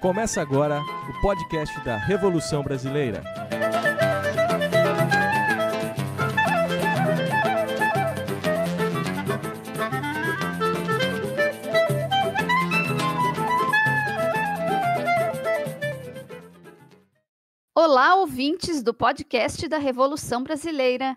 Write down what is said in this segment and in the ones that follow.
Começa agora o podcast da Revolução Brasileira. Olá, ouvintes do podcast da Revolução Brasileira.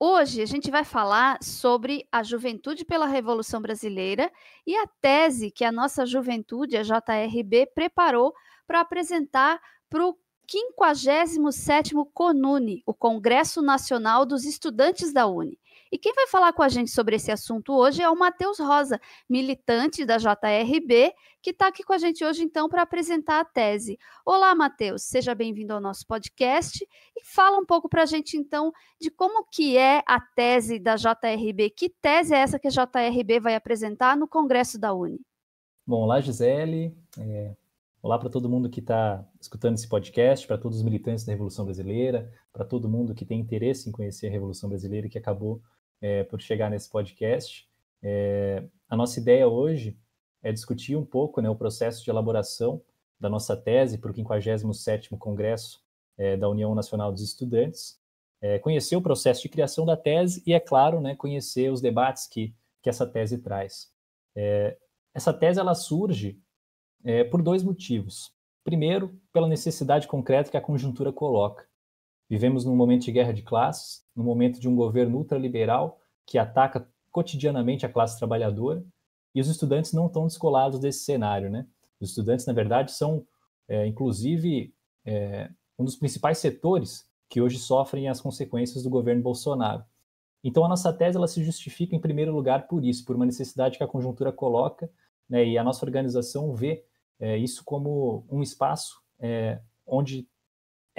Hoje a gente vai falar sobre a juventude pela Revolução Brasileira e a tese que a nossa juventude, a JRB, preparou para apresentar para o 57 CONUNE, o Congresso Nacional dos Estudantes da UNE. E quem vai falar com a gente sobre esse assunto hoje é o Matheus Rosa, militante da JRB, que está aqui com a gente hoje, então, para apresentar a tese. Olá, Matheus, seja bem-vindo ao nosso podcast e fala um pouco para a gente, então, de como que é a tese da JRB, que tese é essa que a JRB vai apresentar no Congresso da Uni? Bom, olá, Gisele. É... Olá para todo mundo que está escutando esse podcast, para todos os militantes da Revolução Brasileira, para todo mundo que tem interesse em conhecer a Revolução Brasileira e que acabou é, por chegar nesse podcast. É, a nossa ideia hoje é discutir um pouco né, o processo de elaboração da nossa tese para o 57º Congresso é, da União Nacional dos Estudantes, é, conhecer o processo de criação da tese e, é claro, né, conhecer os debates que, que essa tese traz. É, essa tese ela surge é, por dois motivos. Primeiro, pela necessidade concreta que a conjuntura coloca. Vivemos num momento de guerra de classes, num momento de um governo ultraliberal que ataca cotidianamente a classe trabalhadora, e os estudantes não estão descolados desse cenário, né? Os estudantes, na verdade, são, é, inclusive, é, um dos principais setores que hoje sofrem as consequências do governo Bolsonaro. Então, a nossa tese ela se justifica, em primeiro lugar, por isso, por uma necessidade que a conjuntura coloca, né, e a nossa organização vê é, isso como um espaço é, onde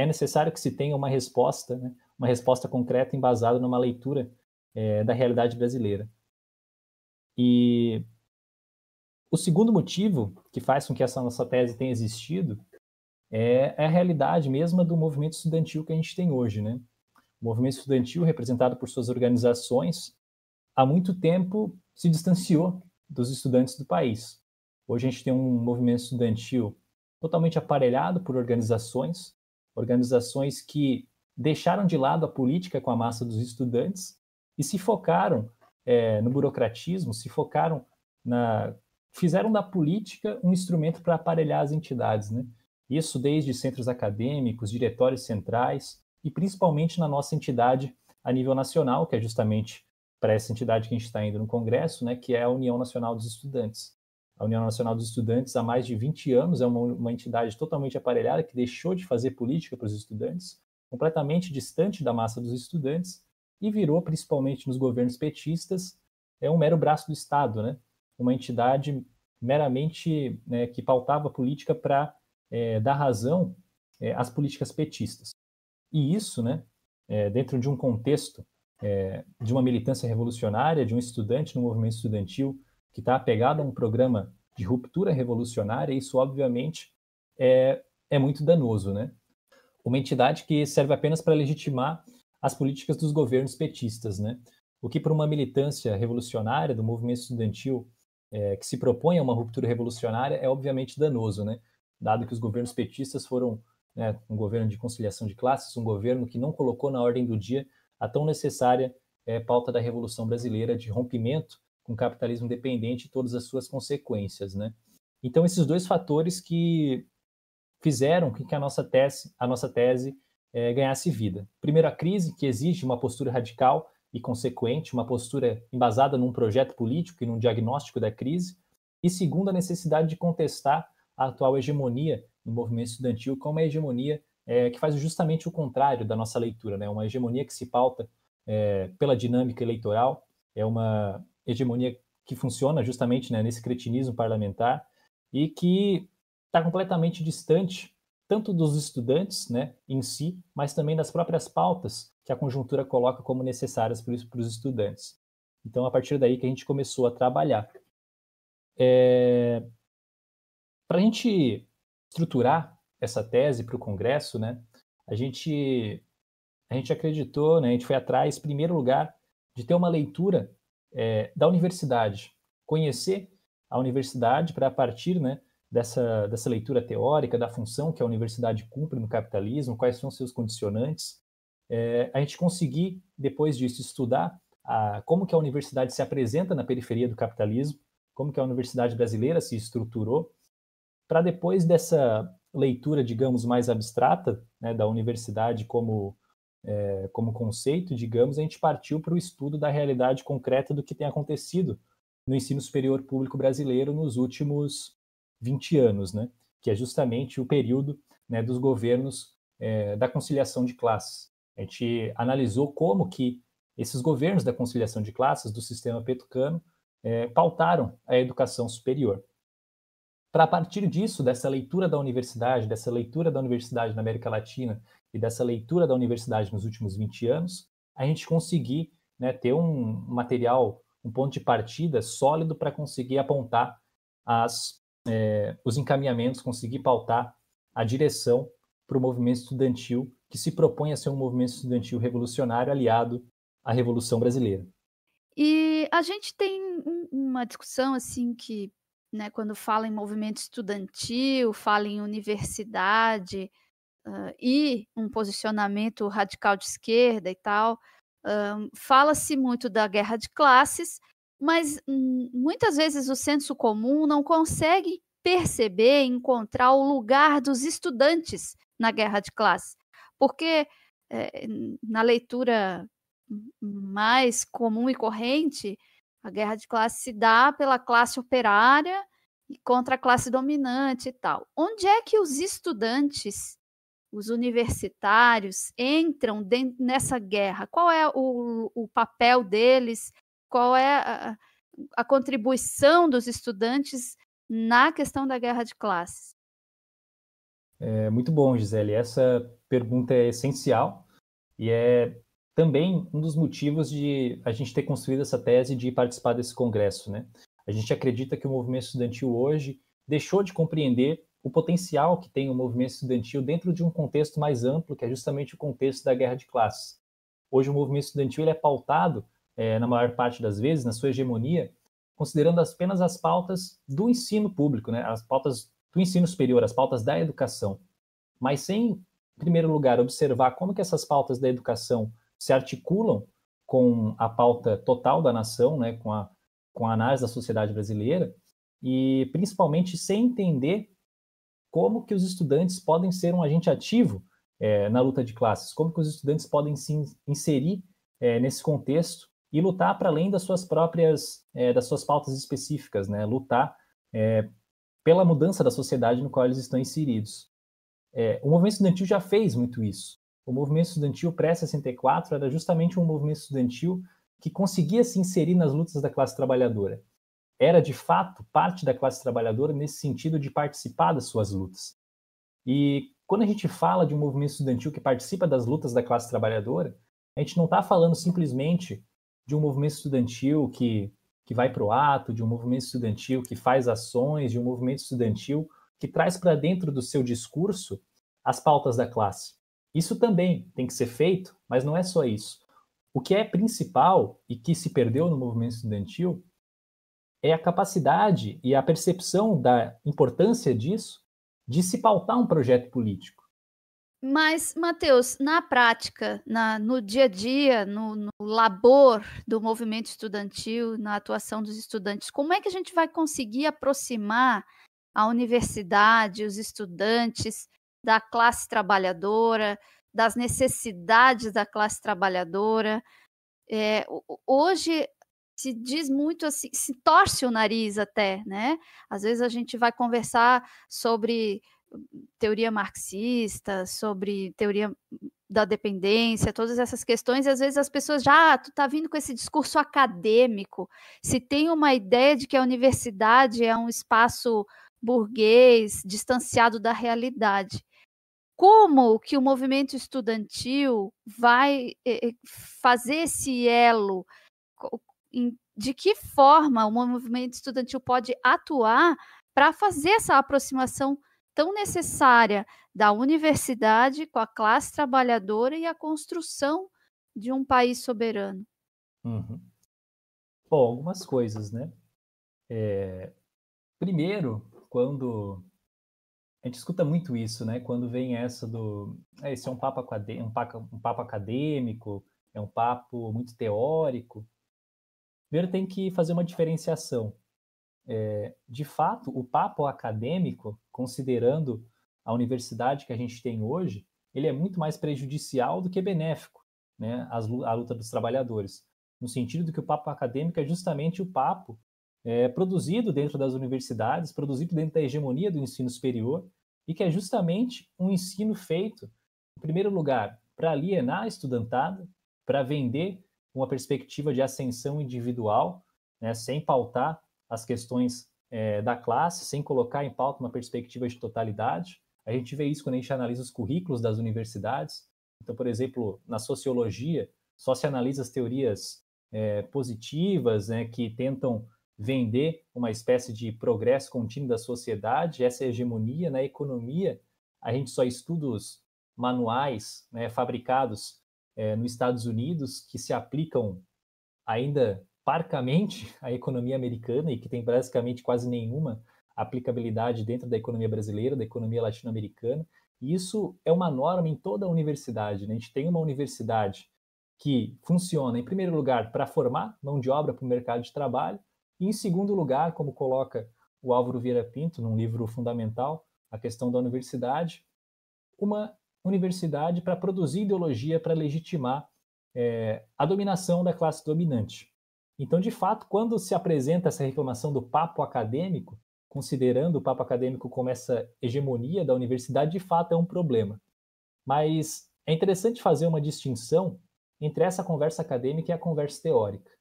é necessário que se tenha uma resposta, né? uma resposta concreta embasada numa leitura é, da realidade brasileira. E o segundo motivo que faz com que essa nossa tese tenha existido é, é a realidade mesma do movimento estudantil que a gente tem hoje, né? O movimento estudantil, representado por suas organizações, há muito tempo se distanciou dos estudantes do país. Hoje a gente tem um movimento estudantil totalmente aparelhado por organizações organizações que deixaram de lado a política com a massa dos estudantes e se focaram é, no burocratismo, se focaram na. fizeram da política um instrumento para aparelhar as entidades, né? Isso desde centros acadêmicos, diretórios centrais e principalmente na nossa entidade a nível nacional, que é justamente para essa entidade que a gente está indo no Congresso, né, que é a União Nacional dos Estudantes a União Nacional dos Estudantes há mais de 20 anos, é uma, uma entidade totalmente aparelhada que deixou de fazer política para os estudantes, completamente distante da massa dos estudantes, e virou, principalmente nos governos petistas, é um mero braço do Estado, né? uma entidade meramente né, que pautava política para é, dar razão é, às políticas petistas. E isso, né, é, dentro de um contexto é, de uma militância revolucionária, de um estudante no movimento estudantil que está apegado a um programa de ruptura revolucionária, isso obviamente é, é muito danoso, né? Uma entidade que serve apenas para legitimar as políticas dos governos petistas, né? O que para uma militância revolucionária do movimento estudantil é, que se propõe a uma ruptura revolucionária é obviamente danoso, né? Dado que os governos petistas foram né, um governo de conciliação de classes, um governo que não colocou na ordem do dia a tão necessária é, pauta da Revolução Brasileira de rompimento com capitalismo dependente e todas as suas consequências, né? Então esses dois fatores que fizeram com que a nossa tese, a nossa tese é, ganhasse vida. Primeiro a crise que exige uma postura radical e consequente, uma postura embasada num projeto político e num diagnóstico da crise, e segundo a necessidade de contestar a atual hegemonia no movimento estudantil como é uma hegemonia é, que faz justamente o contrário da nossa leitura, né? Uma hegemonia que se pauta é, pela dinâmica eleitoral, é uma hegemonia que funciona justamente né, nesse cretinismo parlamentar e que está completamente distante tanto dos estudantes né, em si, mas também das próprias pautas que a conjuntura coloca como necessárias para os estudantes. Então, a partir daí que a gente começou a trabalhar. É... Para a gente estruturar essa tese para o Congresso, né, a, gente, a gente acreditou, né, a gente foi atrás, em primeiro lugar, de ter uma leitura é, da universidade, conhecer a universidade para a partir né, dessa, dessa leitura teórica da função que a universidade cumpre no capitalismo, quais são seus condicionantes, é, a gente conseguir depois disso estudar a, como que a universidade se apresenta na periferia do capitalismo, como que a universidade brasileira se estruturou, para depois dessa leitura, digamos, mais abstrata né, da universidade como é, como conceito, digamos, a gente partiu para o estudo da realidade concreta do que tem acontecido no ensino superior público brasileiro nos últimos 20 anos, né? que é justamente o período né, dos governos é, da conciliação de classes. A gente analisou como que esses governos da conciliação de classes do sistema petucano é, pautaram a educação superior. Para partir disso, dessa leitura da universidade, dessa leitura da universidade na América Latina e dessa leitura da universidade nos últimos 20 anos, a gente conseguir né, ter um material, um ponto de partida sólido para conseguir apontar as, é, os encaminhamentos, conseguir pautar a direção para o movimento estudantil que se propõe a ser um movimento estudantil revolucionário aliado à Revolução Brasileira. E a gente tem uma discussão assim que, né, quando fala em movimento estudantil, fala em universidade, uh, e um posicionamento radical de esquerda e tal. Fala-se muito da guerra de classes, mas hum, muitas vezes o senso comum não consegue perceber, encontrar o lugar dos estudantes na guerra de classe, porque é, na leitura mais comum e corrente, a guerra de classe se dá pela classe operária e contra a classe dominante e tal. Onde é que os estudantes os universitários entram nessa guerra? Qual é o, o papel deles? Qual é a, a, contribuição dos estudantes na questão da guerra de classes? É, muito bom, Gisele. Essa pergunta é essencial e é também um dos motivos de a gente ter construído essa tese de participar desse congresso, né? A gente acredita que o movimento estudantil hoje deixou de compreender o potencial que tem o movimento estudantil dentro de um contexto mais amplo, que é justamente o contexto da guerra de classes. Hoje, o movimento estudantil ele é pautado, é, na maior parte das vezes, na sua hegemonia, considerando apenas as pautas do ensino público, né? as pautas do ensino superior, as pautas da educação, mas sem, em primeiro lugar, observar como que essas pautas da educação se articulam com a pauta total da nação, né? com, a, com a análise da sociedade brasileira, e principalmente sem entender como que os estudantes podem ser um agente ativo é, na luta de classes, como que os estudantes podem se inserir é, nesse contexto e lutar para além das suas próprias, é, das suas pautas específicas, né? Lutar é, pela mudança da sociedade no qual eles estão inseridos. É, o movimento estudantil já fez muito isso. O movimento estudantil pré-64 era justamente um movimento estudantil que conseguia se inserir nas lutas da classe trabalhadora era de fato parte da classe trabalhadora nesse sentido de participar das suas lutas. E quando a gente fala de um movimento estudantil que participa das lutas da classe trabalhadora, a gente não está falando simplesmente de um movimento estudantil que, que vai para o ato, de um movimento estudantil que faz ações, de um movimento estudantil que traz para dentro do seu discurso as pautas da classe. Isso também tem que ser feito, mas não é só isso. O que é principal e que se perdeu no movimento estudantil é a capacidade e a percepção da importância disso de se pautar um projeto político. Mas, Matheus, na prática, na, no dia a dia, no, no labor do movimento estudantil, na atuação dos estudantes, como é que a gente vai conseguir aproximar a universidade, os estudantes da classe trabalhadora, das necessidades da classe trabalhadora? É, hoje, se diz muito assim, se torce o nariz até, né? Às vezes a gente vai conversar sobre hum, teoria marxista, sobre teoria hum, da dependência, todas essas questões, e às vezes as pessoas já, ah, tu tá vindo com esse discurso acadêmico. Se tem uma ideia de que a universidade é um espaço burguês, distanciado da realidade. Como que o movimento estudantil vai eh, eh, fazer esse elo em, de que forma o movimento estudantil pode atuar para fazer essa aproximação tão necessária da universidade com a classe trabalhadora e a construção de um país soberano? Uhum. Bom, algumas coisas, né? É, primeiro, quando a gente escuta muito isso, né? Quando vem essa do, ah, esse é um, papo, um papo acadêmico, é um papo muito teórico. Primeiro tem que fazer uma diferenciação. É, de fato, o papo acadêmico, considerando a universidade que a gente tem hoje, ele é muito mais prejudicial do que benéfico, né? a luta dos trabalhadores, no sentido de que o papo acadêmico é justamente o papo é, produzido dentro das universidades, produzido dentro da hegemonia do ensino superior, e que é justamente um ensino feito, em primeiro lugar, para alienar a estudantada, para vender uma perspectiva de ascensão individual, né, sem pautar as questões é, da classe, sem colocar em pauta uma perspectiva de totalidade. A gente vê isso quando a gente analisa os currículos das universidades. Então, por exemplo, na sociologia, só se analisa as teorias é, positivas, né, que tentam vender uma espécie de progresso contínuo da sociedade, essa hegemonia na né, economia. A gente só estuda os manuais né, fabricados é, nos Estados Unidos que se aplicam ainda parcamente à economia americana e que tem basicamente quase nenhuma aplicabilidade dentro da economia brasileira, da economia latino-americana. E isso é uma norma em toda a universidade. Né? A gente tem uma universidade que funciona, em primeiro lugar, para formar mão de obra para o mercado de trabalho, e em segundo lugar, como coloca o Álvaro Vieira Pinto num livro fundamental, A Questão da Universidade, uma universidade para produzir ideologia para legitimar é, a dominação da classe dominante. Então, de fato, quando se apresenta essa reclamação do papo acadêmico, considerando o papo acadêmico como essa hegemonia da universidade, de fato é um problema. Mas é interessante fazer uma distinção entre essa conversa acadêmica e a conversa teórica.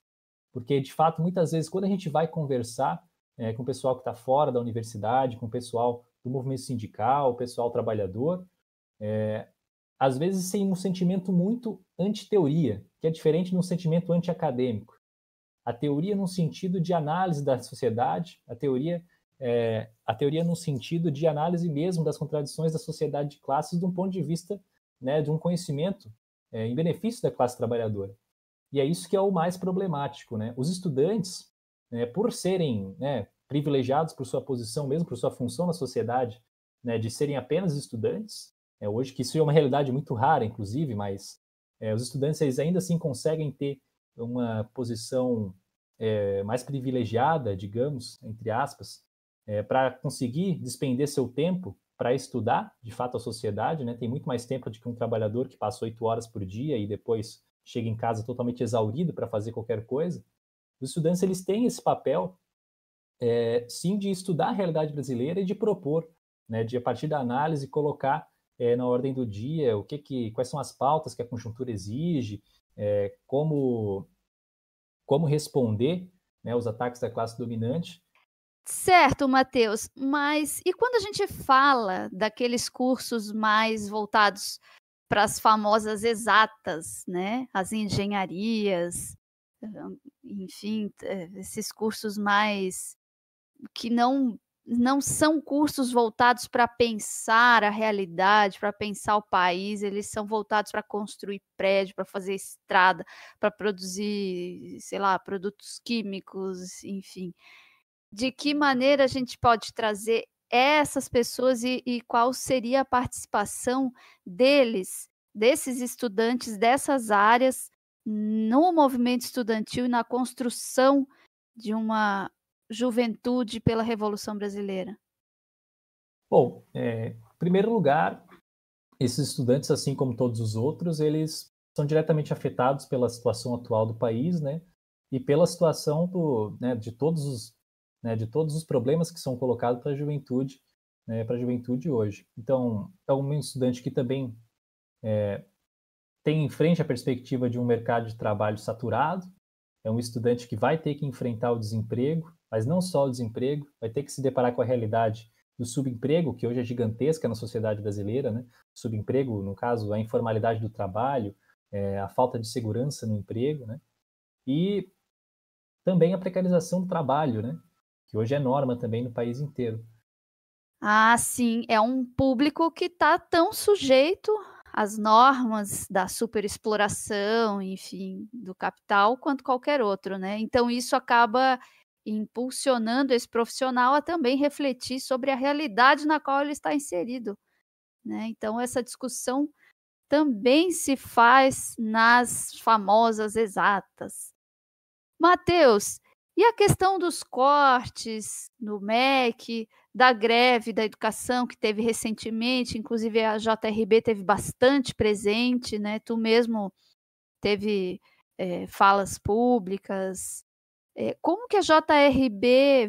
Porque, de fato, muitas vezes, quando a gente vai conversar é, com o pessoal que está fora da universidade, com o pessoal do movimento sindical, o pessoal trabalhador, é, às vezes sem um sentimento muito anti-teoria, que é diferente de um sentimento anti-acadêmico. A teoria no sentido de análise da sociedade, a teoria é, a teoria no sentido de análise mesmo das contradições da sociedade de classes de um ponto de vista né, de um conhecimento é, em benefício da classe trabalhadora. E é isso que é o mais problemático. Né? Os estudantes, né, por serem né, privilegiados por sua posição mesmo, por sua função na sociedade, né, de serem apenas estudantes, é, hoje, que isso é uma realidade muito rara, inclusive, mas é, os estudantes eles ainda assim conseguem ter uma posição é, mais privilegiada, digamos, entre aspas, é, para conseguir despender seu tempo para estudar, de fato, a sociedade. Né? Tem muito mais tempo do que um trabalhador que passa oito horas por dia e depois chega em casa totalmente exaurido para fazer qualquer coisa. Os estudantes eles têm esse papel, é, sim, de estudar a realidade brasileira e de propor, né, de a partir da análise colocar é, na ordem do dia, o que, que quais são as pautas que a conjuntura exige, é, como, como responder né, os ataques da classe dominante. Certo, Matheus, mas e quando a gente fala daqueles cursos mais voltados para as famosas exatas, né? As engenharias, enfim, é, esses cursos mais que não não são cursos voltados para pensar a realidade, para pensar o país, eles são voltados para construir prédio, para fazer estrada, para produzir, sei lá, produtos químicos, enfim. De que maneira a gente pode trazer essas pessoas e, e qual seria a participação deles, desses estudantes dessas áreas, no movimento estudantil e na construção de uma juventude pela Revolução Brasileira? Bom, é, em primeiro lugar, esses estudantes, assim como todos os outros, eles são diretamente afetados pela situação atual do país, né? E pela situação do, né, de todos os, né, de todos os problemas que são colocados para a juventude, né, para a juventude hoje. Então, é um estudante que também é, tem em frente a perspectiva de um mercado de trabalho saturado, é um estudante que vai ter que enfrentar o desemprego, mas não só o desemprego, vai ter que se deparar com a realidade do subemprego, que hoje é gigantesca na sociedade brasileira, né? Subemprego, no caso, a informalidade do trabalho, é, a falta de segurança no emprego, né? E também a precarização do trabalho, né? Que hoje é norma também no país inteiro. Ah, sim, é um público que está tão sujeito às normas da superexploração, enfim, do capital, quanto qualquer outro, né? Então isso acaba impulsionando esse profissional a também refletir sobre a realidade na qual ele está inserido. Né? Então, essa discussão também se faz nas famosas exatas. Mateus, e a questão dos cortes no MEC, da greve da educação que teve recentemente, inclusive a JRB teve bastante presente, né? Tu mesmo teve é, falas públicas eh, como que a JRB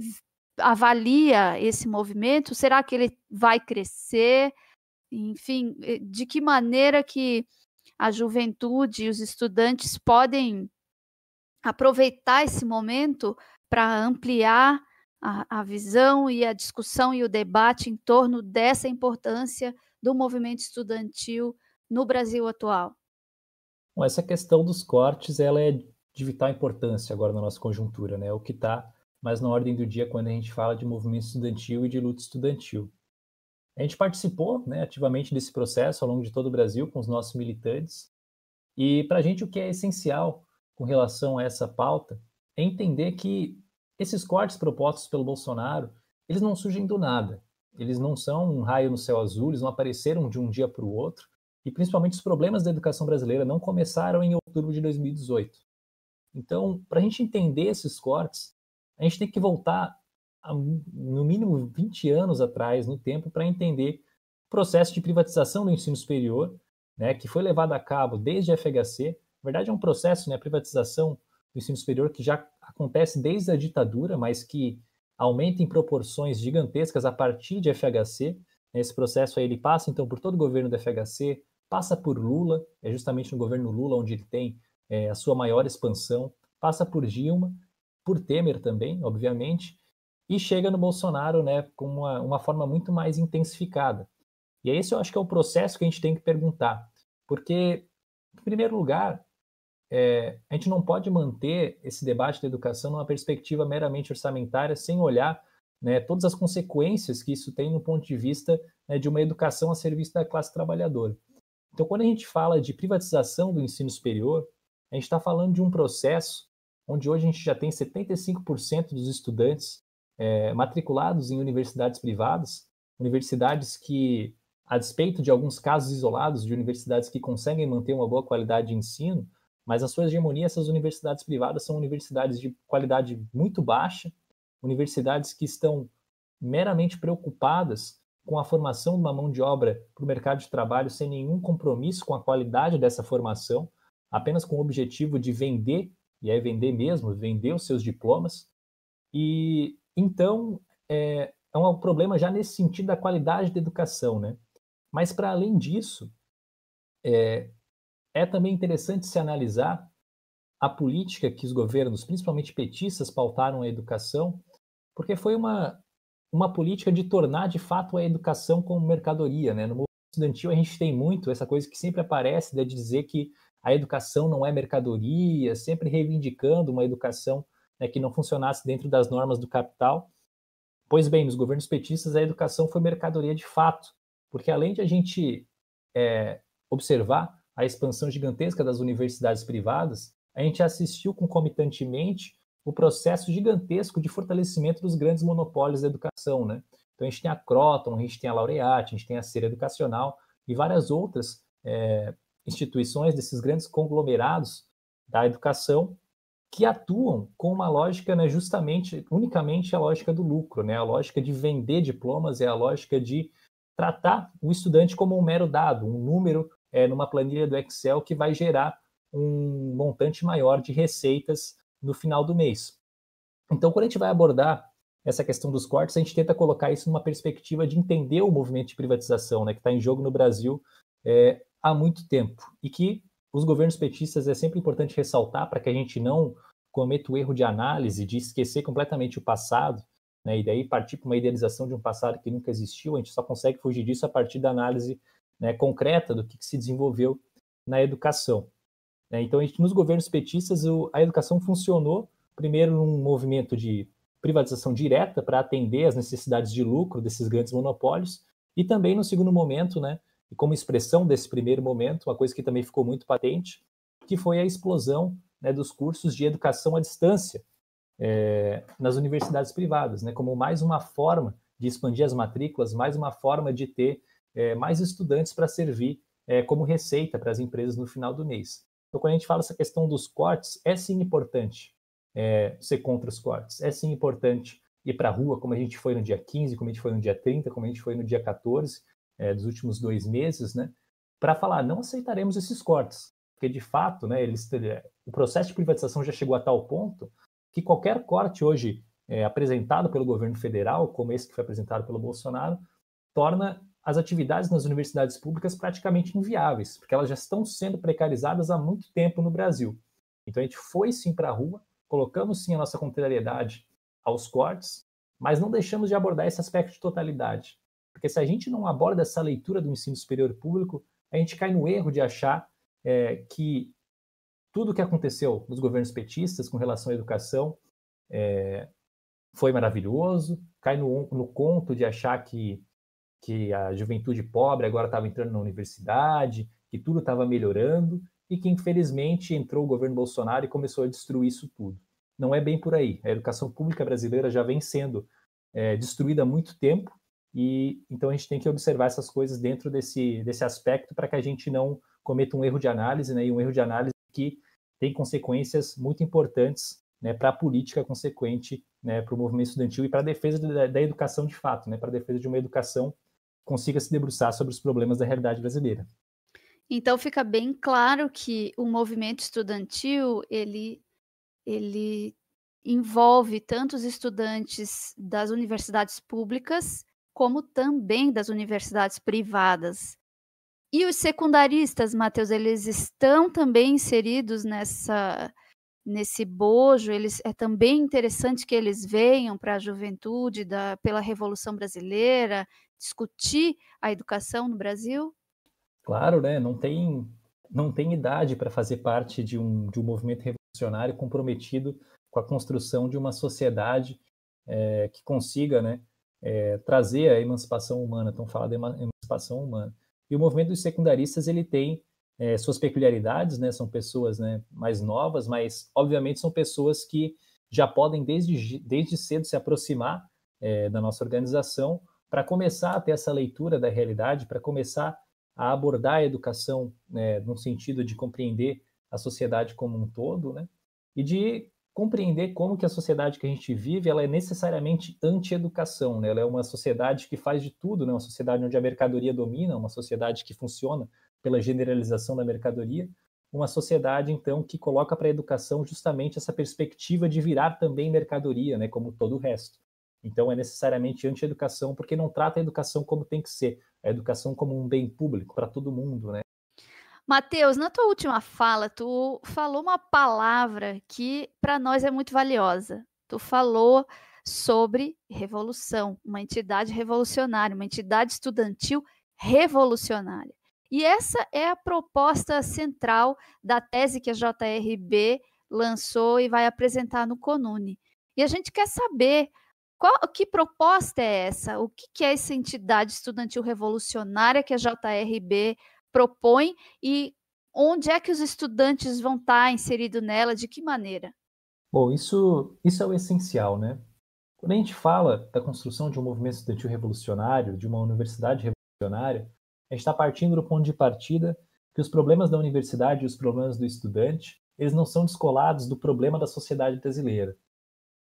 avalia esse movimento? Será que ele vai crescer? Enfim, eh, de que maneira que a juventude e os estudantes podem aproveitar esse momento para ampliar a, a, visão e a discussão e o debate em torno dessa importância do movimento estudantil no Brasil atual? Bom, essa questão dos cortes ela é de vital importância agora na nossa conjuntura, né? O que está mais na ordem do dia quando a gente fala de movimento estudantil e de luta estudantil. A gente participou né, ativamente desse processo ao longo de todo o Brasil com os nossos militantes. E para a gente o que é essencial com relação a essa pauta é entender que esses cortes propostos pelo Bolsonaro, eles não surgem do nada. Eles não são um raio no céu azul, eles não apareceram de um dia para o outro. E principalmente os problemas da educação brasileira não começaram em outubro de 2018. Então, para a gente entender esses cortes, a gente tem que voltar a, no mínimo 20 anos atrás no tempo para entender o processo de privatização do ensino superior, né, que foi levado a cabo desde a FHC. Na verdade, é um processo, né, a privatização do ensino superior que já acontece desde a ditadura, mas que aumenta em proporções gigantescas a partir de FHC. Esse processo aí, ele passa então por todo o governo do FHC, passa por Lula, é justamente no governo Lula onde ele tem é, a sua maior expansão, passa por Dilma, por Temer também, obviamente, e chega no Bolsonaro né, com uma, uma forma muito mais intensificada. E é esse eu acho que é o processo que a gente tem que perguntar, porque, em primeiro lugar, é, a gente não pode manter esse debate da educação numa perspectiva meramente orçamentária sem olhar né, todas as consequências que isso tem no ponto de vista né, de uma educação a serviço da classe trabalhadora. Então, quando a gente fala de privatização do ensino superior, a gente está falando de um processo onde hoje a gente já tem 75% dos estudantes é, matriculados em universidades privadas, universidades que, a despeito de alguns casos isolados de universidades que conseguem manter uma boa qualidade de ensino, mas a sua hegemonia essas universidades privadas são universidades de qualidade muito baixa, universidades que estão meramente preocupadas com a formação de uma mão de obra para o mercado de trabalho sem nenhum compromisso com a qualidade dessa formação apenas com o objetivo de vender, e é vender mesmo, vender os seus diplomas. E então é, é um problema já nesse sentido da qualidade da educação, né? Mas para além disso, é, é também interessante se analisar a política que os governos, principalmente petistas, pautaram a educação, porque foi uma, uma política de tornar de fato a educação como mercadoria. Né? No movimento estudantil, a gente tem muito essa coisa que sempre aparece né? de dizer que a educação não é mercadoria, sempre reivindicando uma educação né, que não funcionasse dentro das normas do capital. Pois bem, nos governos petistas a educação foi mercadoria de fato, porque além de a gente é, observar a expansão gigantesca das universidades privadas, a gente assistiu concomitantemente o processo gigantesco de fortalecimento dos grandes monopólios da educação, né? Então a gente tem a Croton, a gente tem a Laureate, a gente tem a Cera Educacional e várias outras é, instituições, desses grandes conglomerados da educação que atuam com uma lógica, né, justamente, unicamente a lógica do lucro, né, a lógica de vender diplomas, é a lógica de tratar o estudante como um mero dado, um número é, numa planilha do Excel que vai gerar um montante maior de receitas no final do mês. Então, quando a gente vai abordar essa questão dos cortes, a gente tenta colocar isso numa perspectiva de entender o movimento de privatização né, que está em jogo no Brasil é, há muito tempo e que os governos petistas é sempre importante ressaltar para que a gente não cometa o erro de análise, de esquecer completamente o passado, né, e daí partir para uma idealização de um passado que nunca existiu, a gente só consegue fugir disso a partir da análise né, concreta do que, que, se desenvolveu na educação. Né, então, gente, nos governos petistas, o, a educação funcionou primeiro num movimento de privatização direta para atender às necessidades de lucro desses grandes monopólios, e também no segundo momento, né, e como expressão desse primeiro momento, uma coisa que também ficou muito patente, que foi a explosão né, dos cursos de educação à distância é, nas universidades privadas, né, como mais uma forma de expandir as matrículas, mais uma forma de ter é, mais estudantes para servir é, como receita para as empresas no final do mês. Então, quando a gente fala essa questão dos cortes, é sim importante ser contra os cortes, é sim importante ir para a rua, como a gente foi no dia 15, como a gente foi no dia 30, como a gente foi no dia 14, é, dos últimos dois meses, né, para falar não aceitaremos esses cortes, porque de fato, né, eles, é, o processo de privatização já chegou a tal ponto que qualquer corte hoje é, apresentado pelo governo federal, como esse que foi apresentado pelo Bolsonaro, torna as atividades nas universidades públicas praticamente inviáveis, porque elas já estão sendo precarizadas há muito tempo no Brasil. Então a gente foi sim para a rua, colocamos sim a nossa contrariedade aos cortes, mas não deixamos de abordar esse aspecto de totalidade. Porque se a gente não aborda essa leitura do ensino superior público, a gente cai no erro de achar é, que tudo o que aconteceu nos governos petistas com relação à educação é, foi maravilhoso, cai no, no conto de achar que, que a juventude pobre agora estava entrando na universidade, que tudo estava melhorando e que infelizmente entrou o governo Bolsonaro e começou a destruir isso tudo. Não é bem por aí. A educação pública brasileira já vem sendo é, destruída há muito tempo e então a gente tem que observar essas coisas dentro desse, desse aspecto para que a gente não cometa um erro de análise, né? E um erro de análise que tem consequências muito importantes né, para a política consequente né, para o movimento estudantil e para a defesa da, da, educação de fato, né, para a defesa de uma educação que consiga se debruçar sobre os problemas da realidade brasileira. Então fica bem claro que o movimento estudantil ele, ele envolve tanto os estudantes das universidades públicas como também das universidades privadas. E os secundaristas, Matheus, eles estão também inseridos nessa nesse bojo, eles é também interessante que eles venham para a juventude da pela Revolução Brasileira discutir a educação no Brasil? Claro, né? Não tem não tem idade para fazer parte de um de um movimento revolucionário comprometido com a construção de uma sociedade é, que consiga, né, é, trazer a emancipação humana, então falar da emancipação humana. E o movimento dos secundaristas ele tem é, suas peculiaridades, né? São pessoas né, mais novas, mas obviamente são pessoas que já podem desde, desde cedo se aproximar é, da nossa organização para começar a ter essa leitura da realidade, para começar a abordar a educação né, no sentido de compreender a sociedade como um todo, né? E de compreender como que a sociedade que a gente vive ela é necessariamente anti-educação, né? Ela é uma sociedade que faz de tudo, né? Uma sociedade onde a mercadoria domina, uma sociedade que funciona pela generalização da mercadoria, uma sociedade então que coloca para a educação justamente essa perspectiva de virar também mercadoria, né? Como todo o resto. Então é necessariamente anti-educação porque não trata a educação como tem que ser, a educação como um bem público para todo mundo, né? Matheus, na tua última fala, tu falou uma palavra que para nós é muito valiosa. Tu falou sobre revolução, uma entidade revolucionária, uma entidade estudantil revolucionária. E essa é a proposta central da tese que a JRB lançou e vai apresentar no Conune. E a gente quer saber qual, que proposta é essa? O que, que é essa entidade estudantil revolucionária que a JRB propõe e onde é que os estudantes vão estar tá inseridos nela, de que maneira? Bom, isso, isso é o essencial, né? Quando a gente fala da construção de um movimento estudantil revolucionário, de uma universidade revolucionária, a gente está partindo do ponto de partida que os problemas da universidade e os problemas do estudante, eles não são descolados do problema da sociedade brasileira.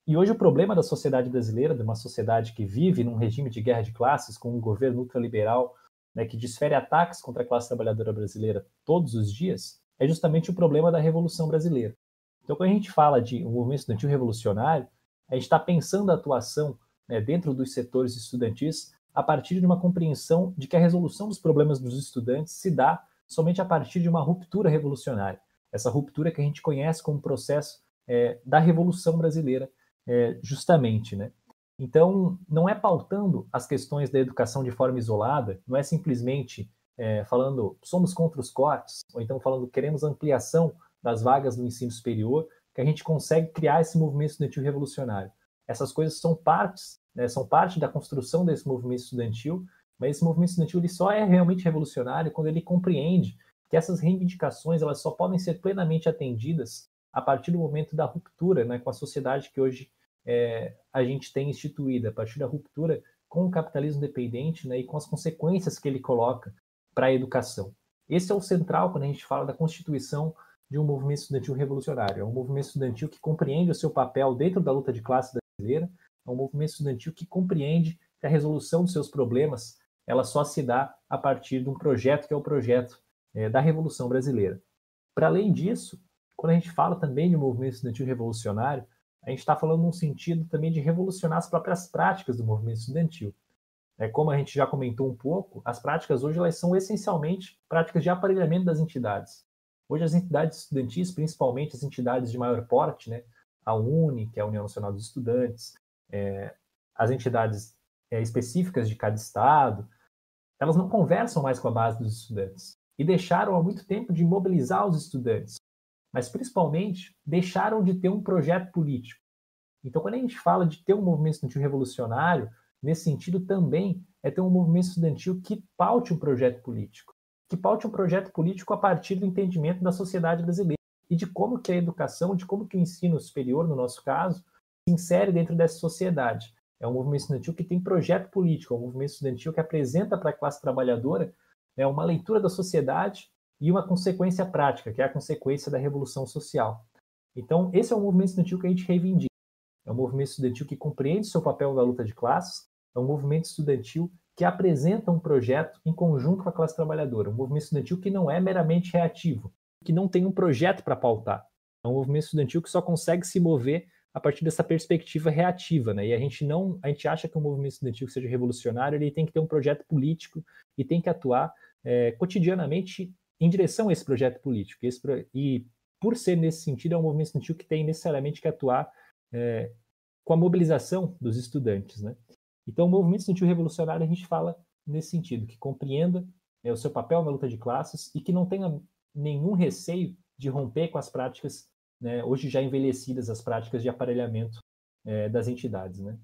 E hoje o problema da sociedade brasileira, de uma sociedade que vive num regime de guerra de classes, com um governo ultraliberal né, que desfere ataques contra a classe trabalhadora brasileira todos os dias, é justamente o problema da Revolução Brasileira. Então, quando a gente fala de um movimento estudantil revolucionário, a gente está pensando a atuação né, dentro dos setores estudantis a partir de uma compreensão de que a resolução dos problemas dos estudantes se dá somente a partir de uma ruptura revolucionária. Essa ruptura que a gente conhece como processo é, da Revolução Brasileira, é, justamente. Né? Então, não é pautando as questões da educação de forma isolada, não é simplesmente é, falando somos contra os cortes, ou então falando queremos ampliação das vagas no ensino superior, que a gente consegue criar esse movimento estudantil revolucionário. Essas coisas são partes, né, são parte da construção desse movimento estudantil, mas esse movimento estudantil ele só é realmente revolucionário quando ele compreende que essas reivindicações elas só podem ser plenamente atendidas a partir do momento da ruptura né, com a sociedade que hoje é, a gente tem instituída a partir da ruptura com o capitalismo dependente né, e com as consequências que ele coloca para a educação. Esse é o central quando a gente fala da constituição de um movimento estudantil revolucionário. É um movimento estudantil que compreende o seu papel dentro da luta de classe brasileira, é um movimento estudantil que compreende que a resolução dos seus problemas ela só se dá a partir de um projeto que é o projeto é, da Revolução Brasileira. Para além disso, quando a gente fala também de um movimento estudantil revolucionário, a gente está falando num sentido também de revolucionar as próprias práticas do movimento estudantil. É, como a gente já comentou um pouco, as práticas hoje elas são essencialmente práticas de aparelhamento das entidades. Hoje as entidades estudantis, principalmente as entidades de maior porte, né, a UNE, que é a União Nacional dos Estudantes, é, as entidades é, específicas de cada estado, elas não conversam mais com a base dos estudantes e deixaram há muito tempo de mobilizar os estudantes mas principalmente deixaram de ter um projeto político. Então, quando a gente fala de ter um movimento estudantil revolucionário, nesse sentido também é ter um movimento estudantil que paute um projeto político, que paute um projeto político a partir do entendimento da sociedade brasileira e de como que a educação, de como que o ensino superior, no nosso caso, se insere dentro dessa sociedade. É um movimento estudantil que tem projeto político, é um movimento estudantil que apresenta para a classe trabalhadora é uma leitura da sociedade e uma consequência prática, que é a consequência da revolução social. Então, esse é um movimento estudantil que a gente reivindica. É um movimento estudantil que compreende seu papel na luta de classes, é um movimento estudantil que apresenta um projeto em conjunto com a classe trabalhadora, um movimento estudantil que não é meramente reativo, que não tem um projeto para pautar. É um movimento estudantil que só consegue se mover a partir dessa perspectiva reativa, né? E a gente não, a gente acha que um movimento estudantil que seja revolucionário, ele tem que ter um projeto político e tem que atuar é, cotidianamente em direção a esse projeto político. Esse pro... E por ser nesse sentido, é um movimento estudantil que tem necessariamente que atuar é, com a mobilização dos estudantes. Né? Então, o movimento estudantil revolucionário, a gente fala nesse sentido, que compreenda é, o seu papel na luta de classes e que não tenha nenhum receio de romper com as práticas, né, hoje já envelhecidas, as práticas de aparelhamento é, das entidades. Né?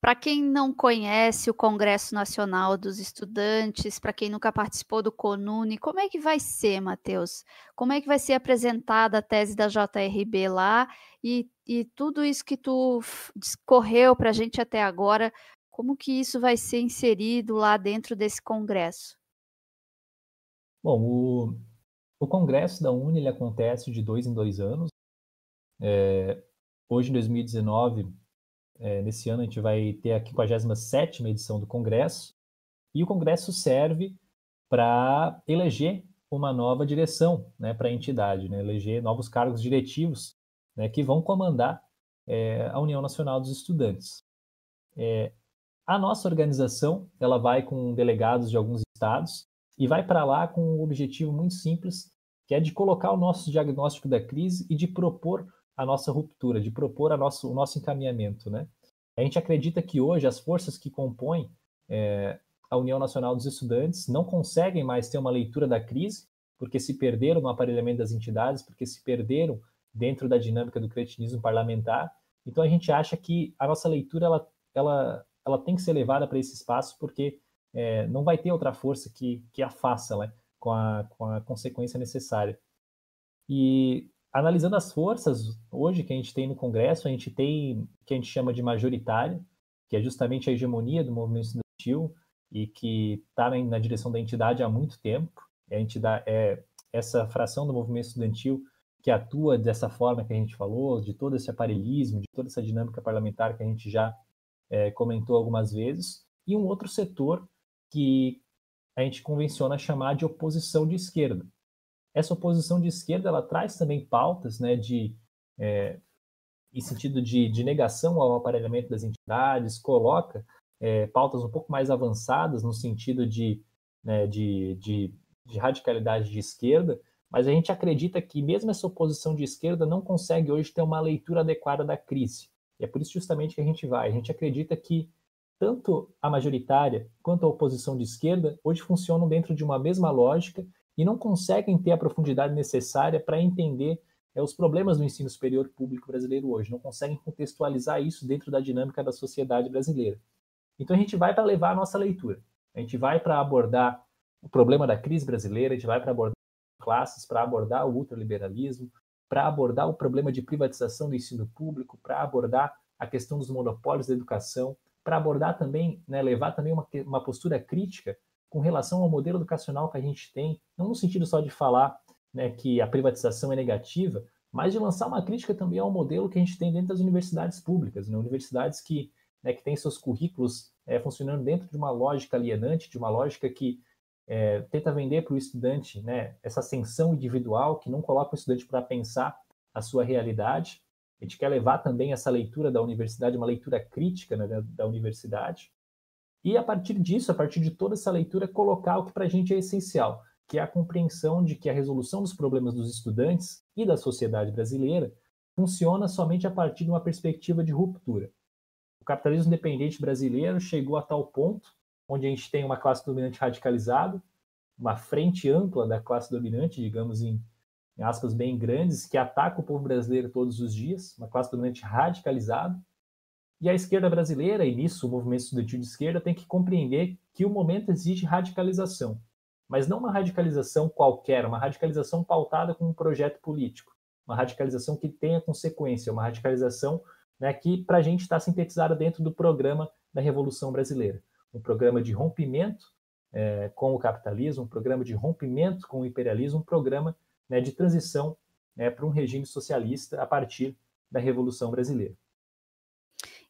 Para quem não conhece o Congresso Nacional dos Estudantes, para quem nunca participou do CONUNE, como é que vai ser, Matheus? Como é que vai ser apresentada a tese da JRB lá e, e tudo isso que tu discorreu para a gente até agora, como que isso vai ser inserido lá dentro desse congresso? Bom, o, o congresso da UNE ele acontece de dois em dois anos. É, hoje, em 2019, é, nesse ano a gente vai ter a 57 edição do Congresso, e o Congresso serve para eleger uma nova direção né, para a entidade, né, eleger novos cargos diretivos né, que vão comandar é, a União Nacional dos Estudantes. É, a nossa organização ela vai com delegados de alguns estados e vai para lá com um objetivo muito simples, que é de colocar o nosso diagnóstico da crise e de propor a nossa ruptura, de propor a nosso, o nosso encaminhamento. Né? A gente acredita que hoje as forças que compõem é, a União Nacional dos Estudantes não conseguem mais ter uma leitura da crise, porque se perderam no aparelhamento das entidades, porque se perderam dentro da dinâmica do cretinismo parlamentar. Então a gente acha que a nossa leitura ela, ela, ela tem que ser levada para esse espaço, porque é, não vai ter outra força que, que a faça né, com, a, com a consequência necessária. E analisando as forças hoje que a gente tem no Congresso, a gente tem o que a gente chama de majoritário, que é justamente a hegemonia do movimento estudantil e que está na, na, direção da entidade há muito tempo. A dá é essa fração do movimento estudantil que atua dessa forma que a gente falou, de todo esse aparelhismo, de toda essa dinâmica parlamentar que a gente já é, comentou algumas vezes, e um outro setor que a gente convenciona chamar de oposição de esquerda, essa oposição de esquerda ela traz também pautas né, de é, em sentido de, de, negação ao aparelhamento das entidades, coloca é, pautas um pouco mais avançadas no sentido de, né, de, de, de, radicalidade de esquerda, mas a gente acredita que mesmo essa oposição de esquerda não consegue hoje ter uma leitura adequada da crise. E é por isso justamente que a gente vai. A gente acredita que tanto a majoritária quanto a oposição de esquerda hoje funcionam dentro de uma mesma lógica e não conseguem ter a profundidade necessária para entender é, os problemas do ensino superior público brasileiro hoje, não conseguem contextualizar isso dentro da dinâmica da sociedade brasileira. Então a gente vai para levar a nossa leitura, a gente vai para abordar o problema da crise brasileira, a gente vai para abordar classes, para abordar o ultraliberalismo, para abordar o problema de privatização do ensino público, para abordar a questão dos monopólios da educação, para abordar também, né, levar também uma, uma postura crítica com relação ao modelo educacional que a gente tem, não no sentido só de falar né, que a privatização é negativa, mas de lançar uma crítica também ao modelo que a gente tem dentro das universidades públicas, né? universidades que, né, que têm seus currículos é, funcionando dentro de uma lógica alienante, de uma lógica que é, tenta vender para o estudante né, essa ascensão individual, que não coloca o estudante para pensar a sua realidade. A gente quer levar também essa leitura da universidade, uma leitura crítica né, da, da universidade. E a partir disso, a partir de toda essa leitura, colocar o que para a gente é essencial, que é a compreensão de que a resolução dos problemas dos estudantes e da sociedade brasileira funciona somente a partir de uma perspectiva de ruptura. O capitalismo independente brasileiro chegou a tal ponto onde a gente tem uma classe dominante radicalizada, uma frente ampla da classe dominante, digamos em, em aspas bem grandes, que ataca o povo brasileiro todos os dias, uma classe dominante radicalizada, e a esquerda brasileira, e nisso o movimento estudantil de esquerda, tem que compreender que o momento exige radicalização, mas não uma radicalização qualquer, uma radicalização pautada com um projeto político, uma radicalização que tenha consequência, uma radicalização né, que, para a gente, está sintetizada dentro do programa da Revolução Brasileira um programa de rompimento é, com o capitalismo, um programa de rompimento com o imperialismo, um programa né, de transição né, para um regime socialista a partir da Revolução Brasileira.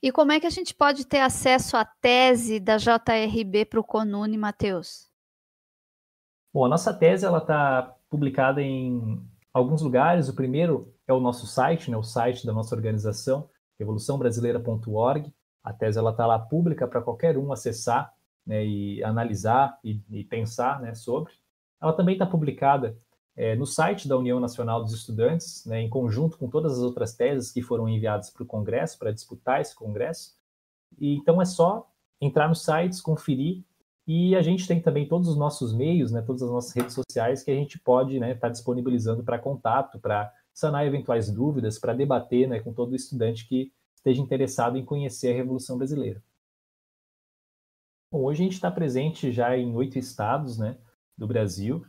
E como é que a gente pode ter acesso à tese da JRB para o Conune, Matheus? Bom, a nossa tese ela está publicada em alguns lugares. O primeiro é o nosso site, né, o site da nossa organização, revoluçãobrasileira.org. A tese ela está lá pública para qualquer um acessar né, e analisar e, e pensar né, sobre. Ela também está publicada é, no site da União Nacional dos Estudantes, né, em conjunto com todas as outras teses que foram enviadas para o Congresso, para disputar esse Congresso. E, então é só entrar nos sites, conferir. E a gente tem também todos os nossos meios, né, todas as nossas redes sociais que a gente pode estar né, tá disponibilizando para contato, para sanar eventuais dúvidas, para debater né, com todo estudante que esteja interessado em conhecer a Revolução Brasileira. Bom, hoje a gente está presente já em oito estados né, do Brasil.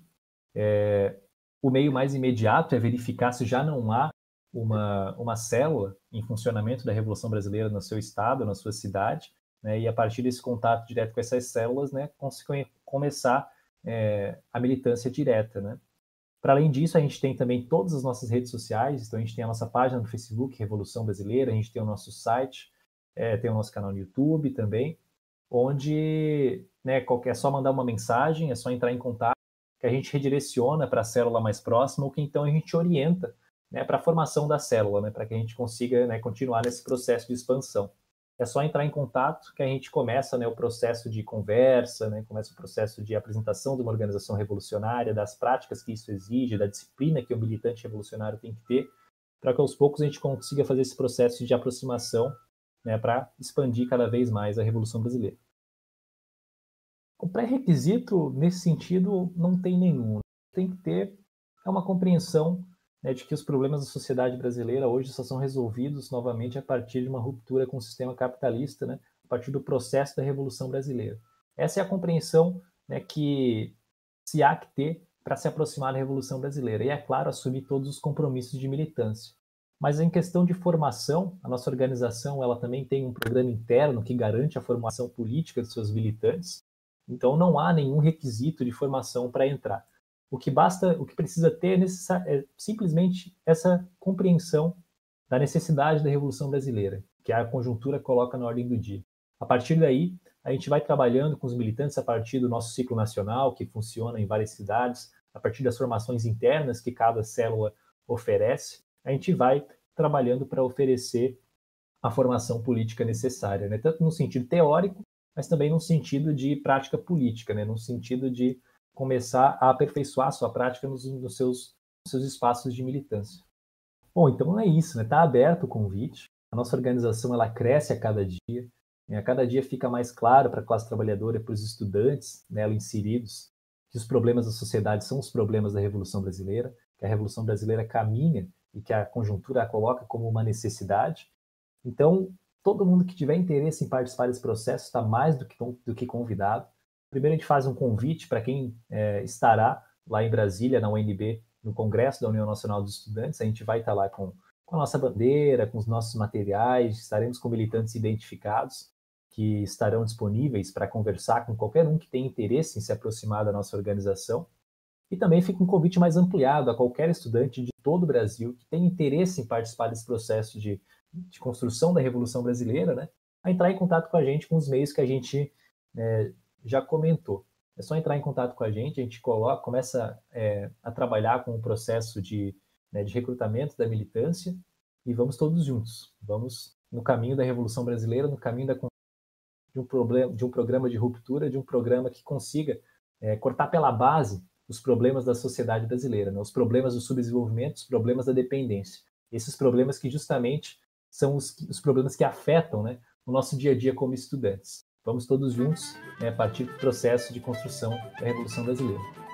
É, o meio mais imediato é verificar se já não há uma, uma célula em funcionamento da Revolução Brasileira no seu estado, na sua cidade, né, e a partir desse contato direto com essas células, né, começar é, a militância direta. Né. Para além disso, a gente tem também todas as nossas redes sociais, então a gente tem a nossa página no Facebook, Revolução Brasileira, a gente tem o nosso site, é, tem o nosso canal no YouTube também, onde né, é só mandar uma mensagem, é só entrar em contato, que a gente redireciona para a célula mais próxima ou que então a gente orienta né, para a formação da célula, né, para que a gente consiga né, continuar nesse processo de expansão. É só entrar em contato que a gente começa né, o processo de conversa, né, começa o processo de apresentação de uma organização revolucionária, das práticas que isso exige, da disciplina que o militante revolucionário tem que ter, para que aos poucos a gente consiga fazer esse processo de aproximação né, para expandir cada vez mais a Revolução Brasileira. O pré-requisito, nesse sentido, não tem nenhum. Tem que ter é uma compreensão né, de que os problemas da sociedade brasileira hoje só são resolvidos novamente a partir de uma ruptura com o sistema capitalista, né, a partir do processo da Revolução Brasileira. Essa é a compreensão né, que se há que ter para se aproximar da Revolução Brasileira. E, é claro, assumir todos os compromissos de militância. Mas em questão de formação, a nossa organização ela também tem um programa interno que garante a formação política de seus militantes, então não há nenhum requisito de formação para entrar. O que basta, o que precisa ter é, é simplesmente essa compreensão da necessidade da Revolução Brasileira, que a conjuntura coloca na ordem do dia. A partir daí, a gente vai trabalhando com os militantes a partir do nosso ciclo nacional, que funciona em várias cidades, a partir das formações internas que cada célula oferece, a gente vai trabalhando para oferecer a formação política necessária, né? tanto no sentido teórico mas também num sentido de prática política, né? num sentido de começar a aperfeiçoar a sua prática nos, nos seus, nos seus espaços de militância. Bom, então é isso, está né? Tá aberto o convite, a nossa organização ela cresce a cada dia, né? a cada dia fica mais claro para a classe trabalhadora e para os estudantes nela né? inseridos que os problemas da sociedade são os problemas da Revolução Brasileira, que a Revolução Brasileira caminha e que a conjuntura a coloca como uma necessidade. Então, Todo mundo que tiver interesse em participar desse processo está mais do que, do que convidado. Primeiro, a gente faz um convite para quem é, estará lá em Brasília, na UNB, no Congresso da União Nacional dos Estudantes. A gente vai estar lá com, com a nossa bandeira, com os nossos materiais, estaremos com militantes identificados que estarão disponíveis para conversar com qualquer um que tenha interesse em se aproximar da nossa organização. E também fica um convite mais ampliado a qualquer estudante de todo o Brasil que tenha interesse em participar desse processo de de construção da Revolução Brasileira, né, a entrar em contato com a gente com os meios que a gente é, já comentou. É só entrar em contato com a gente, a gente coloca, começa é, a trabalhar com o processo de, né, de recrutamento da militância e vamos todos juntos. Vamos no caminho da Revolução Brasileira, no caminho da, de, um problema, de um programa de ruptura, de um programa que consiga é, cortar pela base os problemas da sociedade brasileira, né? os problemas do subdesenvolvimento, os problemas da dependência. Esses problemas que justamente são os, os problemas que afetam né, o nosso dia a dia como estudantes. Vamos todos juntos né, partir do processo de construção da Revolução Brasileira.